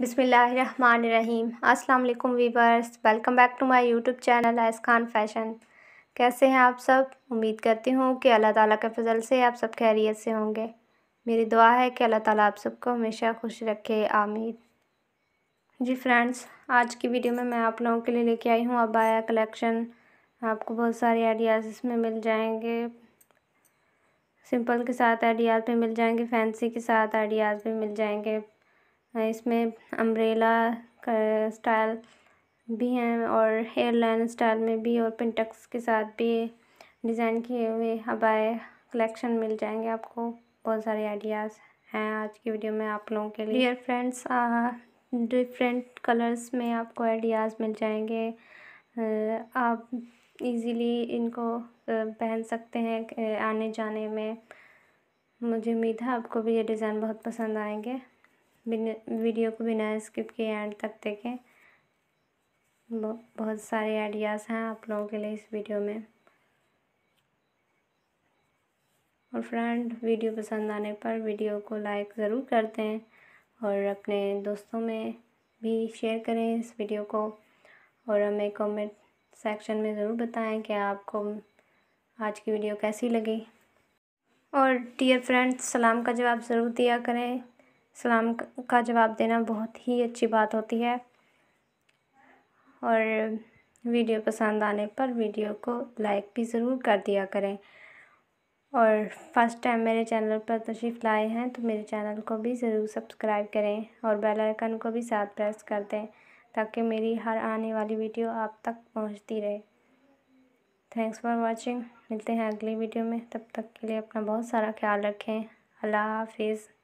बिसमीम अस्सलाम वालेकुम viewers welcome back to my YouTube channel Ayas Khan fashion कैसे हैं आप सब उम्मीद करती हूँ कि अल्लाह ताला के फजल से आप सब खैरियत से होंगे मेरी दुआ है कि अल्लाह ताला आप सबको हमेशा खुश रखे आमीन जी फ्रेंड्स आज की वीडियो में मैं आप लोगों के लिए लेके आई हूँ अबाया कलेक्शन आपको बहुत सारे आइडियाज़ इसमें मिल जाएंगे सिंपल के साथ आइडियाज़ भी मिल जाएंगे फैंसी के साथ आइडियाज़ भी मिल जाएंगे इसमें अम्ब्रेला स्टाइल भी हैं और हेयर लाइन स्टाइल में भी और पिंटक्स के साथ भी डिज़ाइन किए हुए हबाए कलेक्शन मिल जाएंगे आपको बहुत सारे आइडियाज़ हैं आज की वीडियो में आप लोगों के लिए डियर फ्रेंड्स डिफरेंट कलर्स में आपको आइडियाज़ मिल जाएंगे आप इजीली इनको पहन सकते हैं आने जाने में मुझे उम्मीद है आपको भी ये डिज़ाइन बहुत पसंद आएंगे वीडियो को बिना स्किप किए एंड तक देखें बहुत सारे आइडियाज़ हैं आप लोगों के लिए इस वीडियो में और फ्रेंड वीडियो पसंद आने पर वीडियो को लाइक ज़रूर कर दें और अपने दोस्तों में भी शेयर करें इस वीडियो को और हमें कमेंट सेक्शन में ज़रूर बताएं कि आपको आज की वीडियो कैसी लगी और डियर फ्रेंड्स सलाम का जवाब ज़रूर दिया करें सलाम का जवाब देना बहुत ही अच्छी बात होती है और वीडियो पसंद आने पर वीडियो को लाइक भी ज़रूर कर दिया करें और फर्स्ट टाइम मेरे चैनल पर तशरीफ़ लाए हैं तो मेरे चैनल को भी ज़रूर सब्सक्राइब करें और बेल आइकन को भी साथ प्रेस कर दें ताकि मेरी हर आने वाली वीडियो आप तक पहुंचती रहे थैंक्स फॉर वाचिंग मिलते हैं अगली वीडियो में तब तक के लिए अपना बहुत सारा ख्याल रखें अल्लाह हाफिज़